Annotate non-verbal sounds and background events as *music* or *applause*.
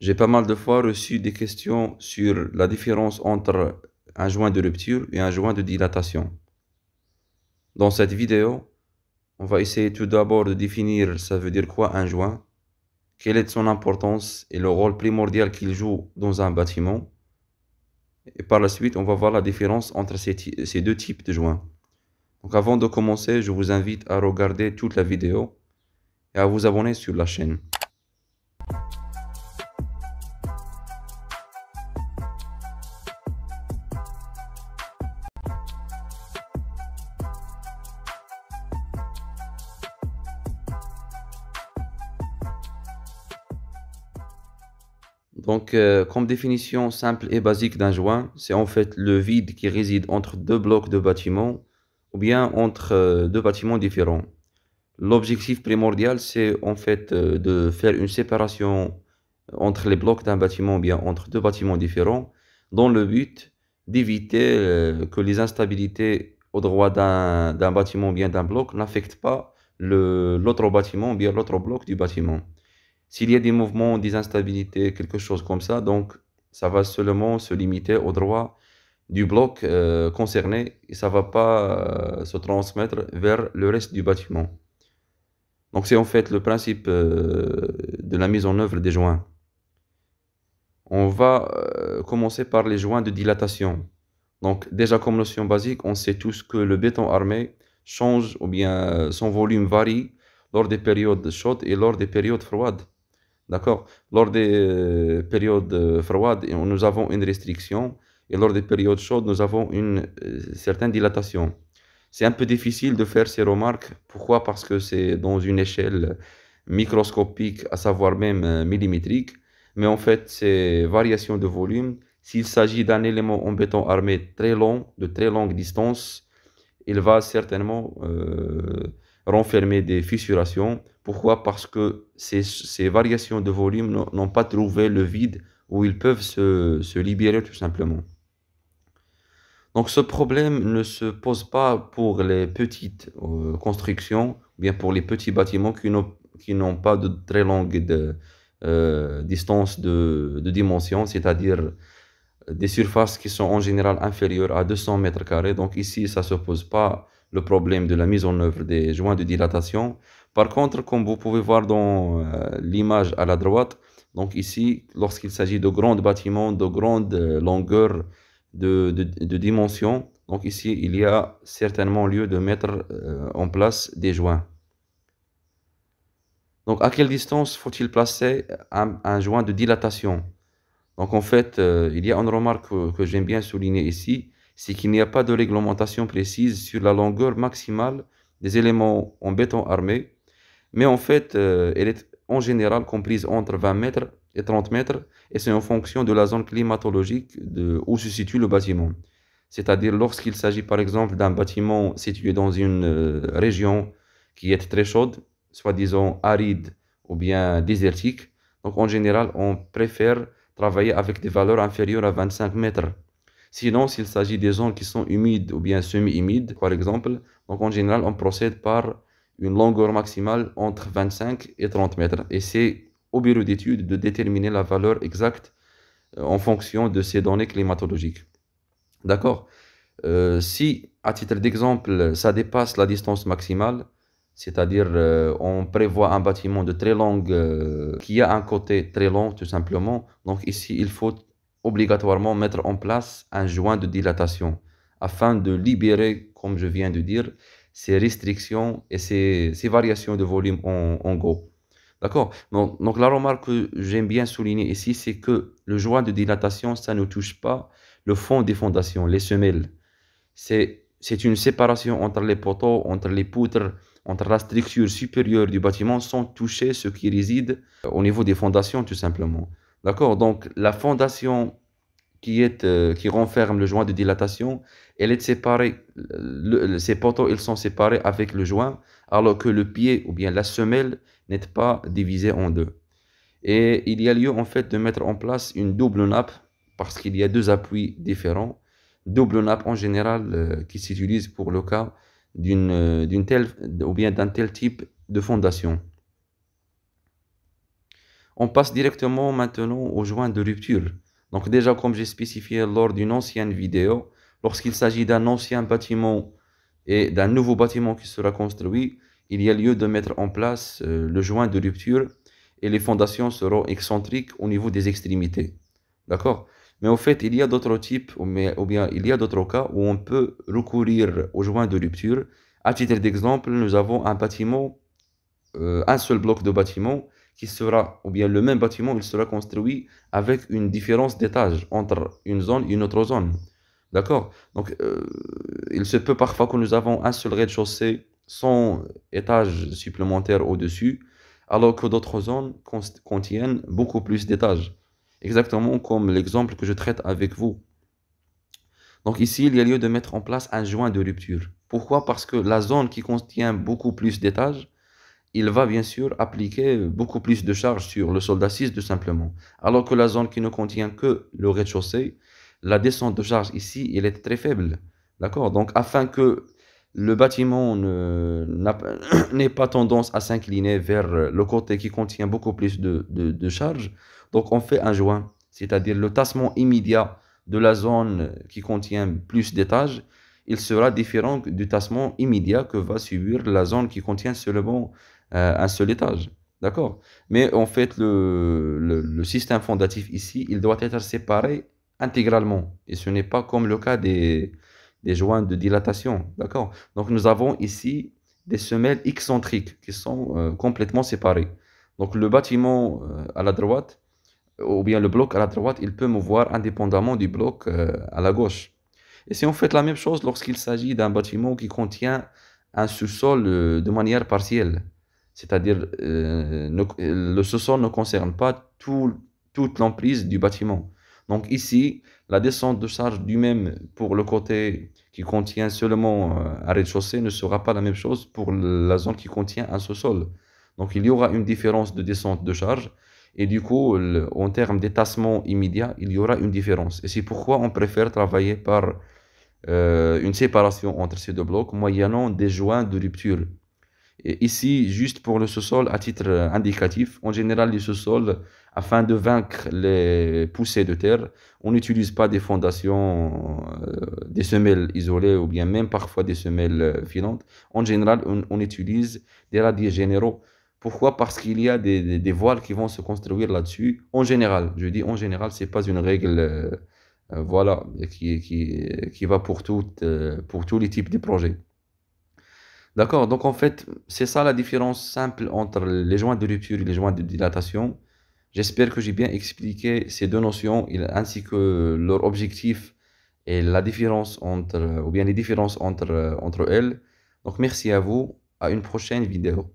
j'ai pas mal de fois reçu des questions sur la différence entre un joint de rupture et un joint de dilatation. Dans cette vidéo, on va essayer tout d'abord de définir ça veut dire quoi un joint, quelle est son importance et le rôle primordial qu'il joue dans un bâtiment. Et par la suite, on va voir la différence entre ces, deux types de joints. Donc avant de commencer, je vous invite à regarder toute la vidéo et à vous abonner sur la chaîne. Donc, euh, comme définition simple et basique d'un joint, c'est en fait le vide qui réside entre deux blocs de bâtiments ou bien entre euh, deux bâtiments différents. L'objectif primordial, c'est en fait euh, de faire une séparation entre les blocs d'un bâtiment ou bien entre deux bâtiments différents dans le but d'éviter que les instabilités au droit d'un bâtiment ou bien d'un bloc n'affectent pas l'autre bâtiment ou bien l'autre bloc du bâtiment. S'il y a des mouvements, des instabilités, quelque chose comme ça, donc ça va seulement se limiter au droit du bloc euh, concerné et ça va pas euh, se transmettre vers le reste du bâtiment. Donc c'est en fait le principe euh, de la mise en œuvre des joints. On va commencer par les joints de dilatation. Donc déjà comme notion basique, on sait tous que le béton armé change ou bien son volume varie lors des périodes chaudes et lors des périodes froides. D'accord Lors des euh, périodes euh, froides, nous avons une restriction et lors des périodes chaudes, nous avons une euh, certaine dilatation. C'est un peu difficile de faire ces remarques. Pourquoi Parce que c'est dans une échelle microscopique, à savoir même millimétrique. Mais en fait, ces variations de volume, s'il s'agit d'un élément en béton armé très long, de très longue distance, il va certainement renfermer des fissurations pourquoi Parce que ces, variations de volume n'ont pas trouvé le vide où ils peuvent se, libérer tout simplement. Donc ce problème ne se pose pas pour les petites euh, constructions, bien pour les petits bâtiments qui n'ont pas de très longue de, euh, distance de, dimension, c'est-à-dire des surfaces qui sont en général inférieures à 200 m carrés. Donc ici, ça ne se pose pas le problème de la mise en œuvre des joints de dilatation. Par contre, comme vous pouvez voir dans euh, l'image à la droite, donc ici, lorsqu'il s'agit de grands bâtiments, de grandes euh, longueurs, de, de, dimensions, donc ici, il y a certainement lieu de mettre euh, en place des joints. Donc à quelle distance faut-il placer un, joint de dilatation Donc en fait, il y a une remarque que j'aime bien souligner ici c'est qu'il n'y a pas de réglementation précise sur la longueur maximale des éléments en béton armé, mais en fait, euh, elle est en général comprise entre 20 mètres et 30 mètres, et c'est en fonction de la zone climatologique de, où se situe le bâtiment. C'est-à-dire lorsqu'il s'agit par exemple d'un bâtiment situé dans une euh, région qui est très chaude, soit disant aride ou bien désertique, donc en général on préfère travailler avec des valeurs inférieures à 25 mètres. Sinon, s'il s'agit des zones qui sont humides ou bien semi-humides, par exemple, donc en général, on procède par une longueur maximale entre 25 et 30 mètres. Et c'est au bureau d'études de déterminer la valeur exacte euh, en fonction de ces données climatologiques. D'accord euh, Si, à titre d'exemple, ça dépasse la distance maximale, c'est-à-dire euh, on prévoit un bâtiment de très longue qui a un côté très long tout simplement, donc ici il faut obligatoirement mettre en place un joint de dilatation afin de libérer, comme je viens de dire, ces restrictions et ces, variations de volume en, en Go. D'accord donc, la remarque que j'aime bien souligner ici, c'est que le joint de dilatation, ça ne touche pas le fond des fondations, les semelles. c'est une séparation entre les poteaux, entre les poutres, entre la structure supérieure du bâtiment sans toucher ce qui réside au niveau des fondations tout simplement. D'accord Donc, la fondation qui, est, euh, qui renferme le joint de dilatation, elle est séparée. Le, ces poteaux, ils sont séparés avec le joint, alors que le pied ou bien la semelle n'est pas divisée en deux. Et il y a lieu en fait de mettre en place une double nappe parce qu'il y a deux appuis différents. Double nappe en général euh, qui s'utilise pour le cas euh, d'une telle ou bien d'un tel type de fondation. On passe directement maintenant au joint de rupture. Donc déjà, comme j'ai spécifié lors d'une ancienne vidéo, lorsqu'il s'agit d'un ancien bâtiment et d'un nouveau bâtiment qui sera construit, il y a lieu de mettre en place euh, le joint de rupture et les fondations seront excentriques au niveau des extrémités. D'accord Mais au fait, il y a d'autres types, ou bien il y a d'autres cas où on peut recourir au joint de rupture. À titre d'exemple, nous avons un bâtiment, euh, un seul bloc de bâtiment, qui sera, ou bien le même bâtiment, il sera construit avec une différence d'étage entre une zone et une autre zone. D'accord Donc, euh, il se peut parfois que nous avons un seul rez-de-chaussée sans étage supplémentaire au-dessus, alors que d'autres zones contiennent beaucoup plus d'étages. Exactement comme l'exemple que je traite avec vous. Donc ici, il y a lieu de mettre en place un joint de rupture. Pourquoi Parce que la zone qui contient beaucoup plus d'étages il va bien sûr appliquer beaucoup plus de charges sur le soldat 6 tout simplement. Alors que la zone qui ne contient que le rez-de-chaussée, la descente de charge ici, elle est très faible. D'accord Donc afin que le bâtiment *coughs* n'ait pas tendance à s'incliner vers le côté qui contient beaucoup plus de, de charges, donc on fait un joint, c'est-à-dire le tassement immédiat de la zone qui contient plus d'étages, il sera différent du tassement immédiat que va subir la zone qui contient seulement un seul étage. D'accord Mais en fait, le, le, système fondatif ici, il doit être séparé intégralement. Et ce n'est pas comme le cas des, des joints de dilatation. D'accord Donc, nous avons ici des semelles excentriques qui sont euh, complètement séparées. Donc, le bâtiment euh, à la droite, ou bien le bloc à la droite, il peut mouvoir indépendamment du bloc euh, à la gauche. Et si on fait la même chose lorsqu'il s'agit d'un bâtiment qui contient un sous-sol de manière partielle, c'est-à-dire, euh, euh, le sous-sol ne concerne pas tout, toute l'emprise du bâtiment. Donc ici, la descente de charge du même pour le côté qui contient seulement un euh, rez-de-chaussée ne sera pas la même chose pour la zone qui contient un sous-sol. Donc il y aura une différence de descente de charge. Et du coup, en termes d'étassement immédiat, il y aura une différence. Et c'est pourquoi on préfère travailler par une séparation entre ces deux blocs, moyennant des joints de rupture ici, juste pour le sous-sol, à titre euh, indicatif, en général, le sous sol afin de vaincre les poussées de terre, on n'utilise pas des fondations, euh, des semelles isolées ou bien même parfois des semelles euh, filantes. En général, on, utilise des radiers généraux. Pourquoi Parce qu'il y a des, voiles qui vont se construire là-dessus. En général, je dis en général, c'est pas une règle. voilà, qui, qui, qui va pour, toutes, pour tous les types de projets. D'accord Donc en fait, c'est ça la différence simple entre les joints de rupture et les joints de dilatation. J'espère que j'ai bien expliqué ces deux notions ainsi que leur objectif et la différence entre, ou bien les différences entre, euh, entre elles. Donc merci à vous, à une prochaine vidéo.